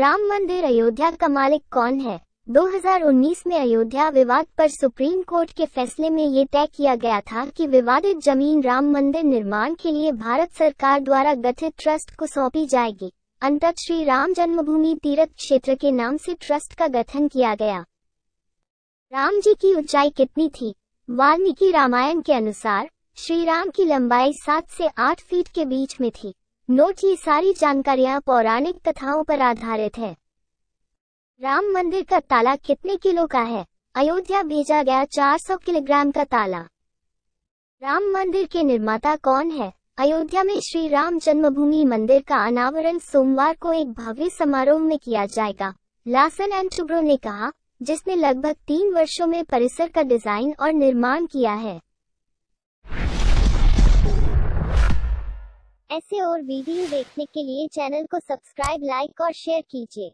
राम मंदिर अयोध्या का मालिक कौन है 2019 में अयोध्या विवाद पर सुप्रीम कोर्ट के फैसले में ये तय किया गया था कि विवादित जमीन राम मंदिर निर्माण के लिए भारत सरकार द्वारा गठित ट्रस्ट को सौंपी जाएगी अंतत श्री राम जन्मभूमि तीर्थ क्षेत्र के नाम से ट्रस्ट का गठन किया गया राम जी की ऊंचाई कितनी थी वाल्मीकि रामायण के अनुसार श्री राम की लंबाई सात से आठ फीट के बीच में थी नोट ये सारी जानकारियां पौराणिक कथाओं पर आधारित है राम मंदिर का ताला कितने किलो का है अयोध्या भेजा गया 400 किलोग्राम का ताला राम मंदिर के निर्माता कौन है अयोध्या में श्री राम जन्मभूमि मंदिर का अनावरण सोमवार को एक भव्य समारोह में किया जाएगा लासन एंड टुब्रो ने कहा जिसने लगभग तीन वर्षों में परिसर का डिजाइन और निर्माण किया है ऐसे और वीडियो देखने के लिए चैनल को सब्सक्राइब लाइक और शेयर कीजिए